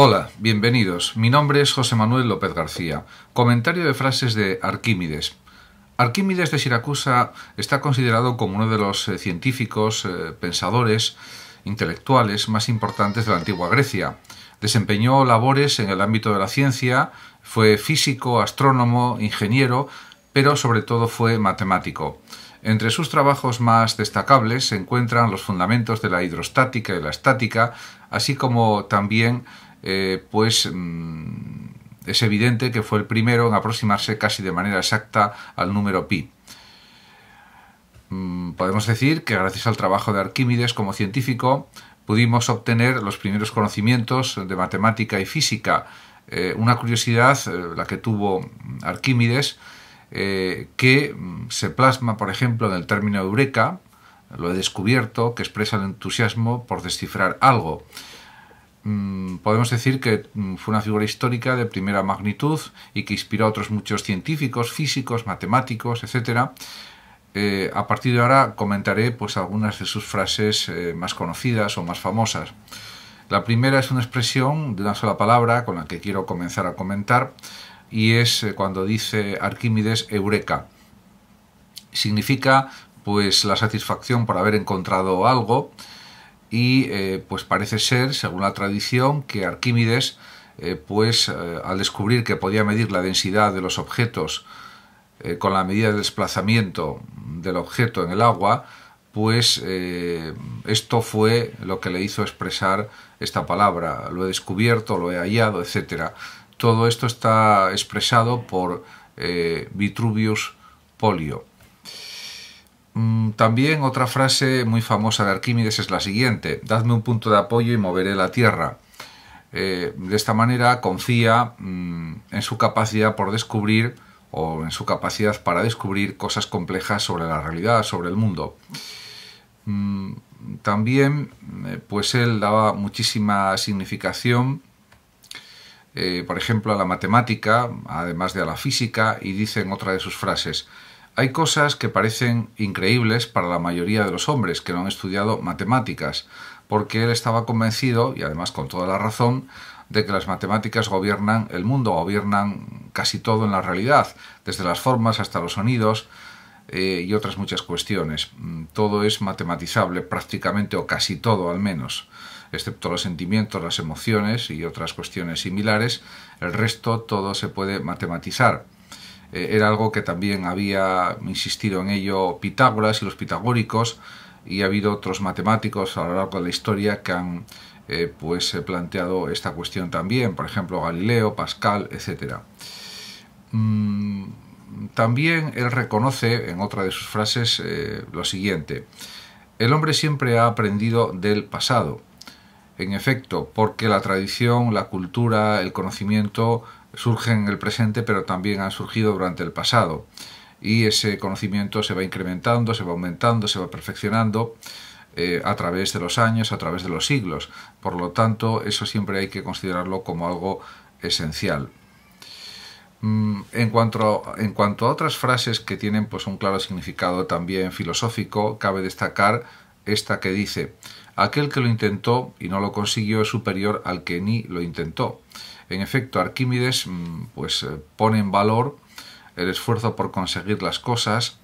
Hola, bienvenidos. Mi nombre es José Manuel López García. Comentario de frases de Arquímedes. Arquímedes de Siracusa está considerado como uno de los eh, científicos, eh, pensadores, intelectuales más importantes de la antigua Grecia. Desempeñó labores en el ámbito de la ciencia, fue físico, astrónomo, ingeniero, pero sobre todo fue matemático. Entre sus trabajos más destacables se encuentran los fundamentos de la hidrostática y la estática, así como también eh, pues mm, es evidente que fue el primero en aproximarse casi de manera exacta al número pi. Mm, podemos decir que gracias al trabajo de Arquímedes como científico pudimos obtener los primeros conocimientos de matemática y física, eh, una curiosidad, eh, la que tuvo mm, Arquímedes, que se plasma, por ejemplo, en el término eureka, lo he descubierto, que expresa el entusiasmo por descifrar algo. Mm, podemos decir que mm, fue una figura histórica de primera magnitud y que inspiró a otros muchos científicos, físicos, matemáticos, etc. Eh, a partir de ahora comentaré pues, algunas de sus frases eh, más conocidas o más famosas. La primera es una expresión de una sola palabra con la que quiero comenzar a comentar y es eh, cuando dice Arquímedes Eureka. Significa pues la satisfacción por haber encontrado algo, y eh, pues parece ser, según la tradición, que Arquímedes, eh, pues eh, al descubrir que podía medir la densidad de los objetos con la medida de desplazamiento del objeto en el agua, pues esto fue lo que le hizo expresar esta palabra, lo he descubierto, lo he hallado, etc. Todo esto está expresado por Vitruvius Polio. Mm, también otra frase muy famosa de Arquímedes es la siguiente, dadme un punto de apoyo y moveré la Tierra. Eh, de esta manera confía mm, en su capacidad por descubrir o en su capacidad para descubrir cosas complejas sobre la realidad, sobre el mundo. Mm, también, eh, pues él daba muchísima significación, eh, por ejemplo, a la matemática, además de a la física, y dice en otra de sus frases, hay cosas que parecen increíbles para la mayoría de los hombres que no han estudiado matemáticas, porque él estaba convencido, y además con toda la razón, de que las matemáticas gobiernan el mundo, gobiernan casi todo en la realidad, desde las formas hasta los sonidos eh, y otras muchas cuestiones. Mm, todo es matematizable prácticamente, o casi todo al menos, excepto los sentimientos, las emociones y otras cuestiones similares. El resto todo se puede matematizar. Eh, era algo que también había insistido en ello Pitágoras y los pitagóricos y ha habido otros matemáticos a lo largo de la historia que han eh, pues eh, planteado esta cuestión también, por ejemplo Galileo, Pascal, etc. Mm, también él reconoce en otra de sus frases lo siguiente, el hombre siempre ha aprendido del pasado, en efecto, porque la tradición, la cultura, el conocimiento surgen en el presente, pero también han surgido durante el pasado. Y ese conocimiento se va incrementando, se va aumentando, se va perfeccionando eh, a través de los años, a través de los siglos. Por lo tanto, eso siempre hay que considerarlo como algo esencial. Mm, en cuanto, a, en cuanto a otras frases que tienen pues, un claro significado también filosófico, cabe destacar esta que dice, aquel que lo intentó y no lo consiguió es superior al que ni lo intentó. En efecto, Arquímedes mm, pues, eh, pone en valor el esfuerzo por conseguir las cosas,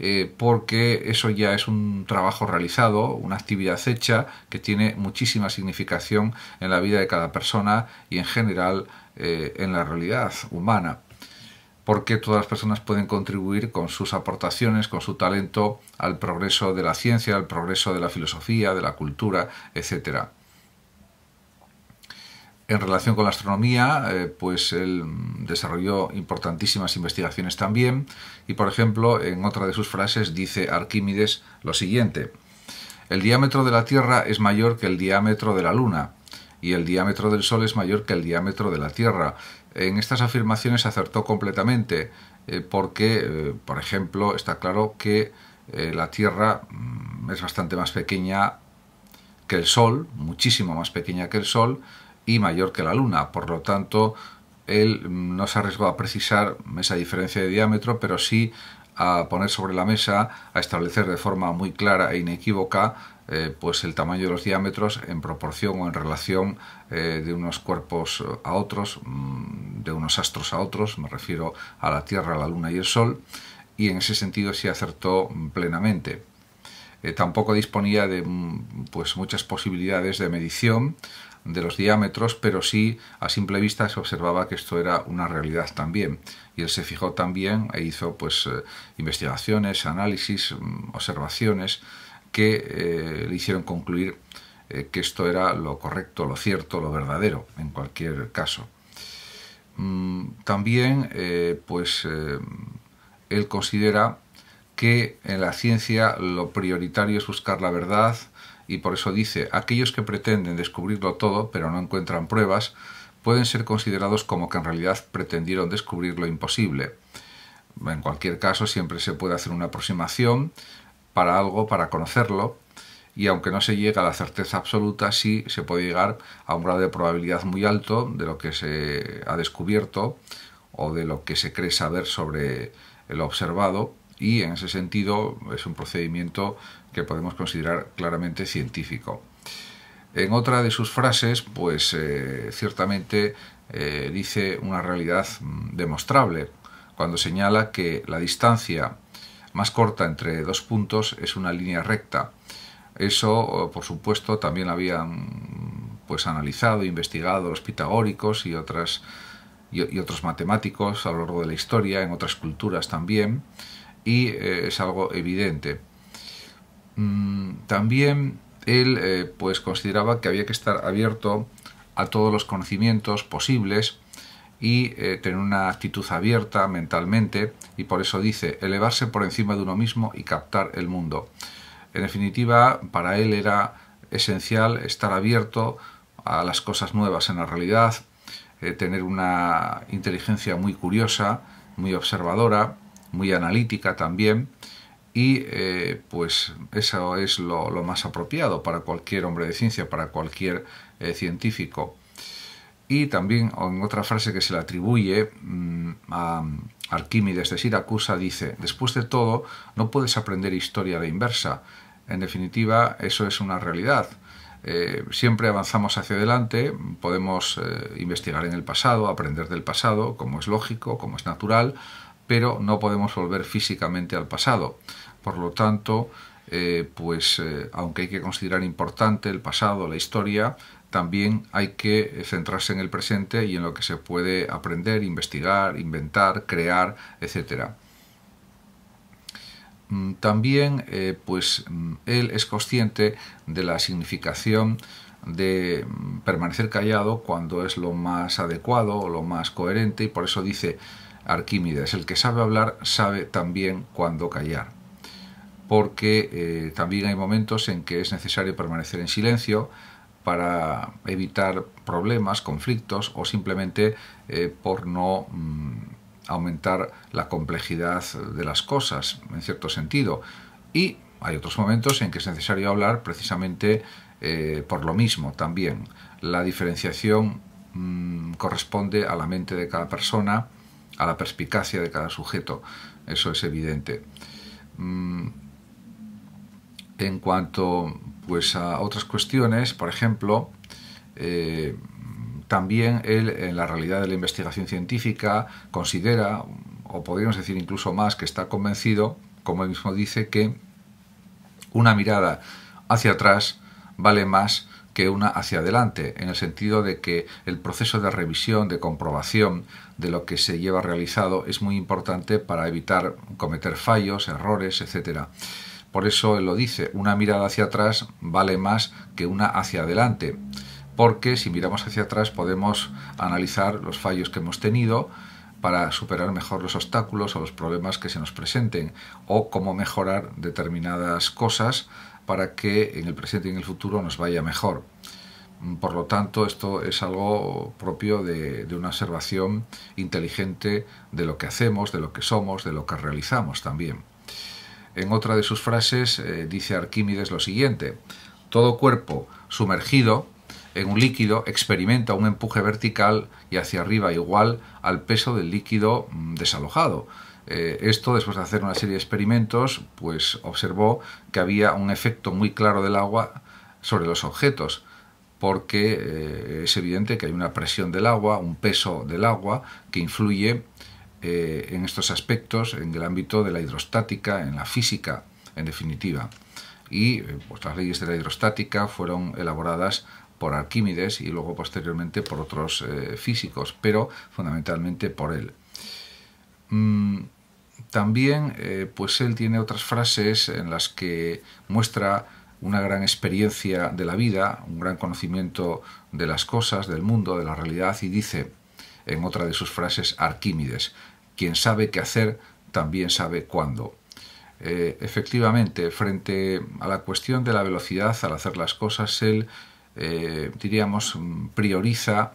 eh, porque eso ya es un trabajo realizado, una actividad hecha que tiene muchísima significación en la vida de cada persona y en general eh, en la realidad humana porque todas las personas pueden contribuir con sus aportaciones, con su talento al progreso de la ciencia, al progreso de la filosofía, de la cultura, etcétera. En relación con la astronomía, eh, pues él desarrolló importantísimas investigaciones también y, por ejemplo, en otra de sus frases dice Arquímedes lo siguiente, el diámetro de la Tierra es mayor que el diámetro de la Luna y el diámetro del Sol es mayor que el diámetro de la Tierra. En estas afirmaciones acertó completamente eh, porque, eh, por ejemplo, está claro que la Tierra mm, es bastante más pequeña que el Sol, muchísimo más pequeña que el Sol, y mayor que la Luna. Por lo tanto, él no se arriesgó a precisar esa diferencia de diámetro, pero sí a poner sobre la mesa, a establecer de forma muy clara e inequívoca eh, pues el tamaño de los diámetros en proporción o en relación eh, de unos cuerpos a otros, mm, de unos astros a otros, me refiero a la Tierra, la Luna y el Sol, y en ese sentido sí acertó plenamente. Eh, tampoco disponía de mm, pues, muchas posibilidades de medición de los diámetros, pero sí a simple vista se observaba que esto era una realidad también. Y él se fijó también e hizo pues eh, investigaciones, análisis, mm, observaciones que eh, le hicieron concluir que esto era lo correcto, lo cierto, lo verdadero en cualquier caso. Mm, también pues él considera que en eh, la ciencia lo prioritario es buscar la verdad y por eso dice, aquellos que pretenden descubrirlo todo pero no encuentran pruebas, pueden ser considerados como que en realidad pretendieron descubrir lo imposible. En cualquier caso, siempre se puede hacer una aproximación para algo, para conocerlo, y aunque no se llega a la certeza absoluta, sí se puede llegar a un grado de probabilidad muy alto de lo que se ha descubierto o de lo que se cree saber sobre el observado, y en ese sentido es un procedimiento que podemos considerar claramente científico. En otra de sus frases, pues eh, ciertamente eh, dice una realidad mm, demostrable, cuando señala que la distancia más corta entre dos puntos es una línea recta. Eso, por supuesto, también habían mm, pues analizado, investigado los pitagóricos y otras y, otros matemáticos a lo largo de la historia, en otras culturas también, y eh, es algo evidente. Mm, también él eh, pues consideraba que había que estar abierto a todos los conocimientos posibles y eh, tener una actitud abierta mentalmente y por eso dice elevarse por encima de uno mismo y captar el mundo. En definitiva, para él era esencial estar abierto a las cosas nuevas en la realidad, tener una inteligencia muy curiosa, muy observadora muy analítica también y eh, pues eso es lo, más apropiado para cualquier hombre de ciencia, para cualquier eh, científico. Y también en otra frase que se le atribuye mm, a Arquímedes de Siracusa dice, después de todo no puedes aprender historia de inversa. En definitiva, eso es una realidad. Eh, siempre avanzamos hacia adelante, podemos investigar en el pasado, aprender del pasado, como es lógico, como es natural, pero no podemos volver físicamente al pasado. Por lo tanto, eh, pues eh, aunque hay que considerar importante el pasado, la historia, también hay que centrarse en el presente y en lo que se puede aprender, investigar, inventar, crear, etc. Mm, también, eh, pues mm, él es consciente de la significación de mm, permanecer callado cuando es lo más adecuado o lo más coherente y por eso dice Arquímedes, el que sabe hablar sabe también cuándo callar, porque eh, también hay momentos en que es necesario permanecer en silencio para evitar problemas, conflictos o simplemente eh, por no mm, aumentar la complejidad de las cosas, en cierto sentido. Y hay otros momentos en que es necesario hablar precisamente eh, por lo mismo también. La diferenciación mm, corresponde a la mente de cada persona, a la perspicacia de cada sujeto, eso es evidente. Mm, en cuanto pues, a otras cuestiones, por ejemplo, eh, también él en la realidad de la investigación científica considera, o podríamos decir incluso más, que está convencido, como él mismo dice, que una mirada hacia atrás vale más que una hacia adelante, en el sentido de que el proceso de revisión, de comprobación de lo que se lleva realizado es muy importante para evitar cometer fallos, errores, etcétera. Por eso él lo dice, una mirada hacia atrás vale más que una hacia adelante, porque si miramos hacia atrás podemos analizar los fallos que hemos tenido para superar mejor los obstáculos o los problemas que se nos presenten, o cómo mejorar determinadas cosas para que en el presente y en el futuro nos vaya mejor. Mm, por lo tanto, esto es algo propio de, una observación inteligente de lo que hacemos, de lo que somos, de lo que realizamos también. En otra de sus frases eh, dice Arquímedes lo siguiente, todo cuerpo sumergido en un líquido experimenta un empuje vertical y hacia arriba igual al peso del líquido mm, desalojado. Eh, esto, después de hacer una serie de experimentos, pues observó que había un efecto muy claro del agua sobre los objetos porque eh, es evidente que hay una presión del agua, un peso del agua que influye eh, en estos aspectos, en el ámbito de la hidrostática, en la física, en definitiva. Y pues, las leyes de la hidrostática fueron elaboradas por Arquímedes y luego posteriormente por otros físicos, pero fundamentalmente por él. Mm, también, eh, pues él tiene otras frases en las que muestra una gran experiencia de la vida, un gran conocimiento de las cosas, del mundo, de la realidad, y dice, en otra de sus frases, Arquímedes, quien sabe qué hacer, también sabe cuándo. Eh, efectivamente, frente a la cuestión de la velocidad al hacer las cosas, él, eh, diríamos, mm, prioriza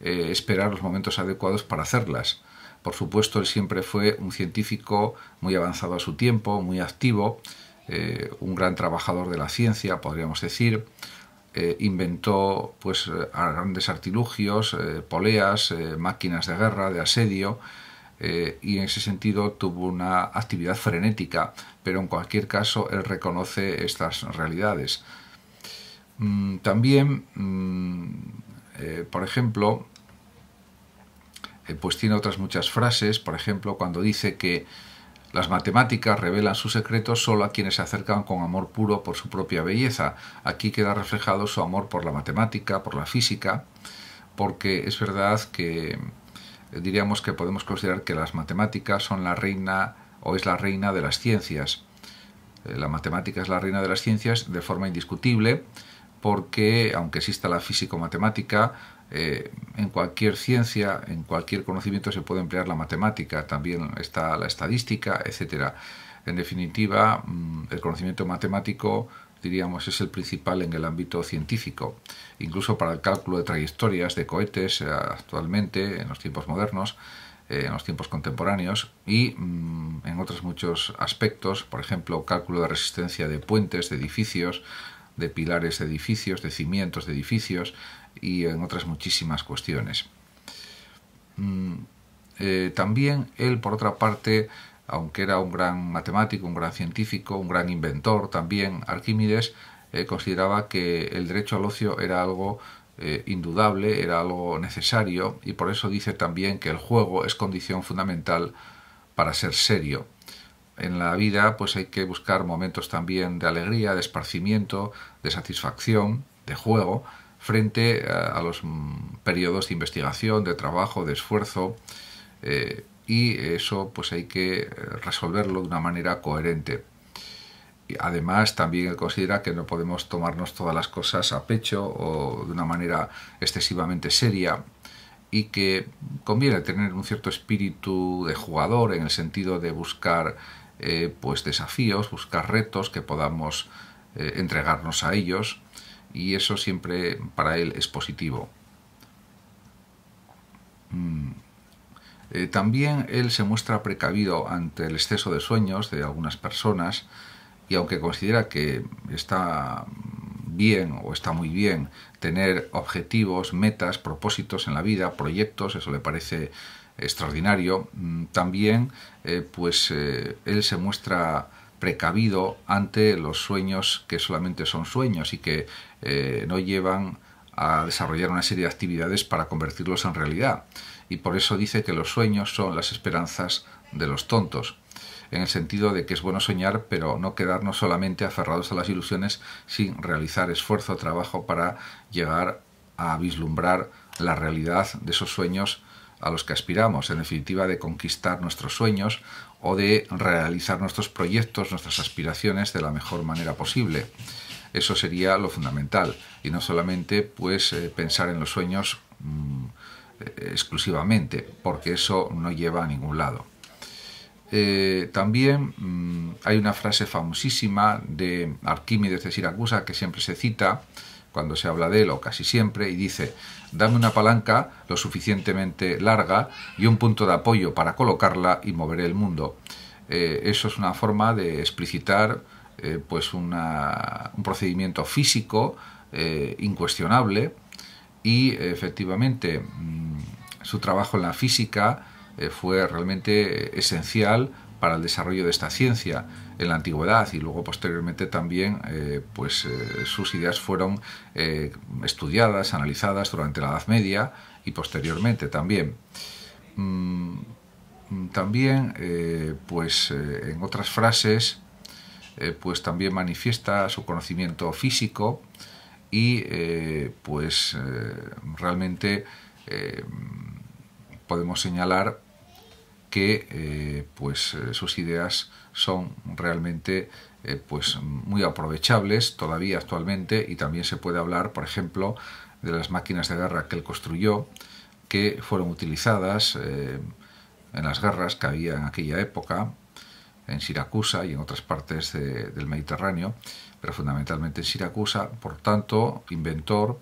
esperar los momentos adecuados para hacerlas. Por supuesto, él siempre fue un científico muy avanzado a su tiempo, muy activo, eh, un gran trabajador de la ciencia, podríamos decir. Eh, inventó pues, eh, grandes artilugios, poleas, máquinas de guerra, de asedio, y en ese sentido tuvo una actividad frenética, pero en cualquier caso él reconoce estas realidades. Mm, también, mm, por ejemplo, eh, pues tiene otras muchas frases, por ejemplo, cuando dice que las matemáticas revelan sus secretos solo a quienes se acercan con amor puro por su propia belleza. Aquí queda reflejado su amor por la matemática, por la física, porque es verdad que eh, diríamos que podemos considerar que las matemáticas son la reina o es la reina de las ciencias. Eh, la matemática es la reina de las ciencias de forma indiscutible porque, aunque exista la físico-matemática, eh, en cualquier ciencia, en cualquier conocimiento se puede emplear la matemática, también está la estadística, etc. En definitiva, mm, el conocimiento matemático diríamos es el principal en el ámbito científico. Incluso para el cálculo de trayectorias de cohetes eh, actualmente, en los tiempos modernos, eh, en los tiempos contemporáneos y mm, en otros muchos aspectos, por ejemplo, cálculo de resistencia de puentes, de edificios, de pilares de edificios, de cimientos de edificios, y en otras muchísimas cuestiones. Mm, eh, también él, por otra parte, aunque era un gran matemático, un gran científico, un gran inventor también, Arquímedes, eh, consideraba que el derecho al ocio era algo eh, indudable, era algo necesario y por eso dice también que el juego es condición fundamental para ser serio. En la vida pues hay que buscar momentos también de alegría, de esparcimiento, de satisfacción, de juego frente a, los mm, periodos de investigación, de trabajo, de esfuerzo, eh, y eso pues hay que eh, resolverlo de una manera coherente. Y además, también considera que no podemos tomarnos todas las cosas a pecho o de una manera excesivamente seria y que conviene tener un cierto espíritu de jugador en el sentido de buscar eh, pues desafíos, buscar retos que podamos entregarnos a ellos y eso siempre para él es positivo. Mm. Eh, también él se muestra precavido ante el exceso de sueños de algunas personas y aunque considera que está bien o está muy bien tener objetivos, metas, propósitos en la vida, proyectos, eso le parece extraordinario, mm, también eh, pues eh, él se muestra precavido ante los sueños que solamente son sueños y que eh, no llevan a desarrollar una serie de actividades para convertirlos en realidad. Y por eso dice que los sueños son las esperanzas de los tontos, en el sentido de que es bueno soñar, pero no quedarnos solamente aferrados a las ilusiones sin realizar esfuerzo, o trabajo para llegar a vislumbrar la realidad de esos sueños a los que aspiramos, en definitiva de conquistar nuestros sueños, o de realizar nuestros proyectos, nuestras aspiraciones de la mejor manera posible. Eso sería lo fundamental y no solamente pues eh, pensar en los sueños mm, exclusivamente, porque eso no lleva a ningún lado. Eh, también mm, hay una frase famosísima de Arquímedes de Siracusa que siempre se cita, cuando se habla de él, o casi siempre, y dice, dame una palanca lo suficientemente larga y un punto de apoyo para colocarla y mover el mundo. Eh, eso es una forma de explicitar eh, pues un procedimiento físico eh, incuestionable y efectivamente mm, su trabajo en la física fue realmente esencial para el desarrollo de esta ciencia en la antigüedad y luego posteriormente también eh, pues eh, sus ideas fueron eh, estudiadas, analizadas durante la Edad Media y posteriormente también. Mm, mm, también pues en otras frases pues también manifiesta su conocimiento físico y pues realmente podemos señalar que eh, pues eh, sus ideas son realmente eh, pues muy aprovechables todavía actualmente y también se puede hablar por ejemplo de las máquinas de guerra que él construyó que fueron utilizadas en las guerras que había en aquella época en Siracusa y en otras partes del Mediterráneo pero fundamentalmente en Siracusa por tanto inventor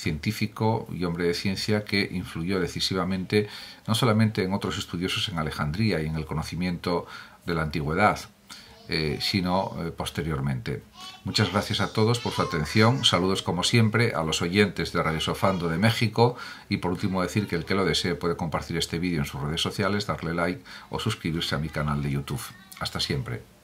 científico y hombre de ciencia que influyó decisivamente no solamente en otros estudiosos en Alejandría y en el conocimiento de la antigüedad, eh, sino eh, posteriormente. Muchas gracias a todos por su atención. Saludos como siempre a los oyentes de Radio Sofando de México y por último decir que el que lo desee puede compartir este vídeo en sus redes sociales, darle like o suscribirse a mi canal de YouTube. Hasta siempre.